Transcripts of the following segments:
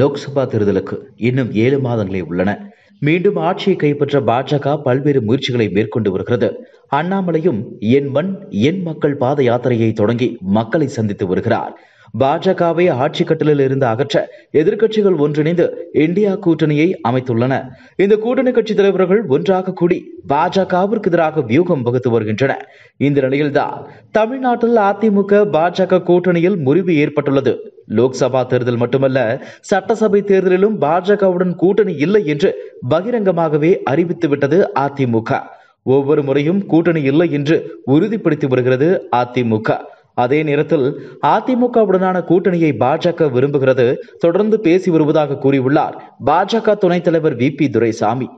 லோக்சபா தேர்தலுக்கு இன்னும் ஏழு மாதங்களே உள்ளன மீண்டும் ஆட்சியை கைப்பற்ற பாஜக பல்வேறு முயற்சிகளை மேற்கொண்டு வருகிறது அண்ணாமலையும் என் மண் என் மக்கள் பாத யாத்திரையை தொடங்கி மக்களை சந்தித்து வருகிறார் பாஜகவை ஆட்சி கட்டலில் இருந்து அகற்ற எதிர்க்கட்சிகள் ஒன்றிணைந்து இந்தியா கூட்டணியை அமைத்துள்ளன இந்த கூட்டணி கட்சி தலைவர்கள் ஒன்றாக கூடி பாஜகவிற்கு எதிராக வியூகம் வகுத்து வருகின்றன இந்த நிலையில்தான் தமிழ்நாட்டில் அதிமுக பாஜக கூட்டணியில் முறிவு ஏற்பட்டுள்ளது லோக்சபா தேர்தல் மட்டுமல்ல சட்டசபை தேர்தலிலும் பாஜகவுடன் கூட்டணி இல்லை என்று பகிரங்கமாகவே அறிவித்துவிட்டது அதிமுக ஒவ்வொரு முறையும் கூட்டணி இல்லை என்று உறுதிப்படுத்தி வருகிறது அதிமுக அதே நேரத்தில் அதிமுகவுடனான கூட்டணியை பாஜக விரும்புகிறது தொடர்ந்து பேசி வருவதாக கூறியுள்ளார் பாஜக துணைத் தலைவர் வி பி துரைசாமி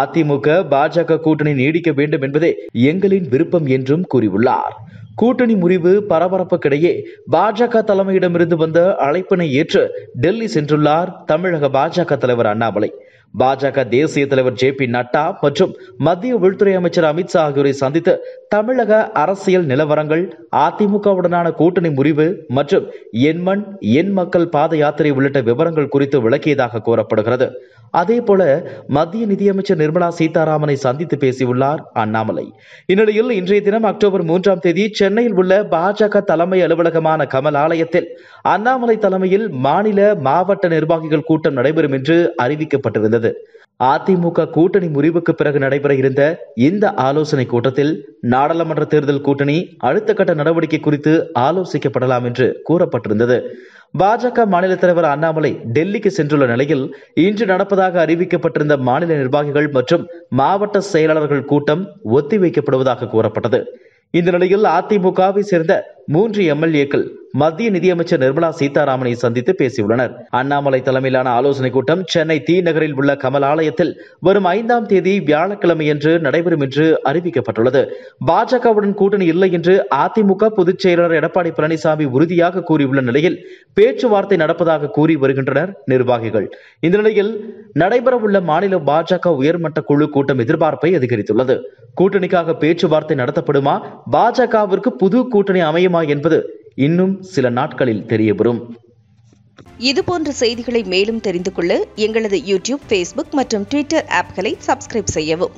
அதிமுக பாஜக கூட்டணி நீடிக்க வேண்டும் என்பதே எங்களின் விருப்பம் என்றும் கூறியுள்ளார் கூட்டணி முறிவு பரபரப்புக்கிடையே பாஜக தலைமையிடமிருந்து வந்த அழைப்பினை ஏற்று டெல்லி சென்றுள்ளார் தமிழக பாஜக தலைவர் அண்ணாமலை பாஜக தேசிய தலைவர் ஜே பி நட்டா மற்றும் மத்திய உள்துறை அமைச்சர் அமித்ஷா ஆகியோரை சந்தித்து தமிழக அரசியல் நிலவரங்கள் அதிமுகவுடனான கூட்டணி முறிவு மற்றும் என் மண் என் மக்கள் பாத யாத்திரை உள்ளிட்ட விவரங்கள் குறித்து விளக்கியதாக கூறப்படுகிறது அதேபோல மத்திய நிதியமைச்சர் நிர்மலா சீதாராமனை சந்தித்து பேசியுள்ளார் அண்ணாமலை இந்நிலையில் இன்றைய தினம் அக்டோபர் மூன்றாம் தேதி சென்னையில் உள்ள பாஜக தலைமை அலுவலகமான கமல் ஆலயத்தில் அண்ணாமலை தலைமையில் மாநில மாவட்ட நிர்வாகிகள் கூட்டம் நடைபெறும் என்று அறிவிக்கப்பட்டிருந்தது வருகிறது அதிமுக கூட்டணி முறிவுக்கு பிறகு நடைபெற இருந்த இந்த ஆலோசனை கூட்டத்தில் நாடாளுமன்ற தேர்தல் கூட்டணி அடுத்த கட்ட நடவடிக்கை குறித்து ஆலோசிக்கப்படலாம் என்று கூறப்பட்டிருந்தது பாஜக மாநில தலைவர் அண்ணாமலை டெல்லிக்கு சென்றுள்ள நிலையில் இன்று நடப்பதாக அறிவிக்கப்பட்டிருந்த மாநில நிர்வாகிகள் மற்றும் மாவட்ட செயலாளர்கள் கூட்டம் ஒத்திவைக்கப்படுவதாக கூறப்பட்டது இந்த நிலையில் அதிமுகவை சேர்ந்த மூன்று எம்எல்ஏக்கள் மத்திய நிதியமைச்சர் நிர்மலா சீதாராமனை சந்தித்து பேசியுள்ளனர் அண்ணாமலை தலைமையிலான ஆலோசனைக் கூட்டம் சென்னை தி நகரில் உள்ள கமல் ஆலயத்தில் வரும் ஐந்தாம் தேதி வியாழக்கிழமையன்று நடைபெறும் என்று அறிவிக்கப்பட்டுள்ளது பாஜகவுடன் கூட்டணி இல்லை என்று அதிமுக பொதுச் செயலாளர் எடப்பாடி பழனிசாமி உறுதியாக கூறியுள்ள நிலையில் பேச்சுவார்த்தை நடப்பதாக கூறி வருகின்றனர் நிர்வாகிகள் இந்த நிலையில் நடைபெறவுள்ள மாநில பாஜக உயர்மட்ட குழு கூட்டம் எதிர்பார்ப்பை அதிகரித்துள்ளது கூட்டணிக்காக பேச்சுவார்த்தை நடத்தப்படுமா பாஜகவிற்கு புது கூட்டணி அமையும் முடியுமா என்பது இன்னும் சில நாட்களில் தெரியவரும் இதுபோன்ற செய்திகளை மேலும் தெரிந்து கொள்ள எங்களது யூடியூப் ஃபேஸ்புக் மற்றும் ட்விட்டர் ஆப்களை சப்ஸ்கிரைப் செய்யவும்